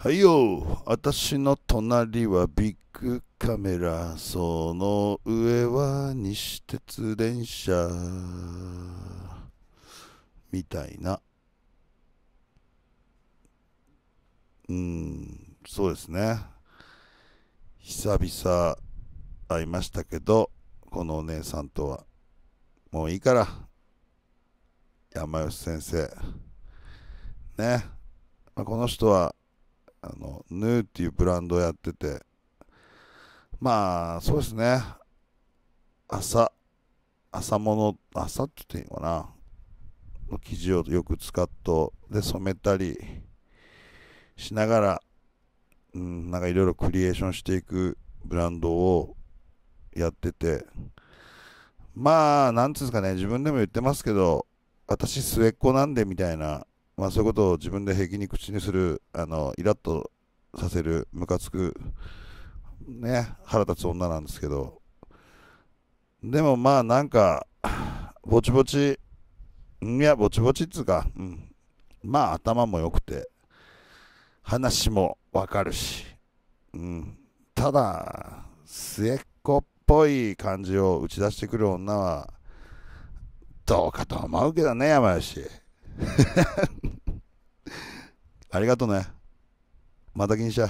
はいよ、私の隣はビッグカメラ、その上は西鉄電車、みたいな。うん、そうですね。久々会いましたけど、このお姉さんとは。もういいから、山吉先生。ね。まあ、この人は、あの、ヌーっていうブランドをやってて、まあ、そうですね。朝、朝物、朝って言っていいのかな。の生地をよく使っと、で、染めたりしながら、うん、なんかいろいろクリエーションしていくブランドをやってて、まあ、なんつうんですかね、自分でも言ってますけど、私末っ子なんでみたいなまあ、そういうことを自分で平気に口にするあのイラッとさせるムカつく、ね、腹立つ女なんですけどでもまあなんかぼちぼちいやぼちぼちっつうか、うん、まあ頭も良くて話もわかるし、うん、ただ末っ子っぽい感じを打ち出してくる女はどうかと思うけどね山吉。ありがとうね。また気にしちゃ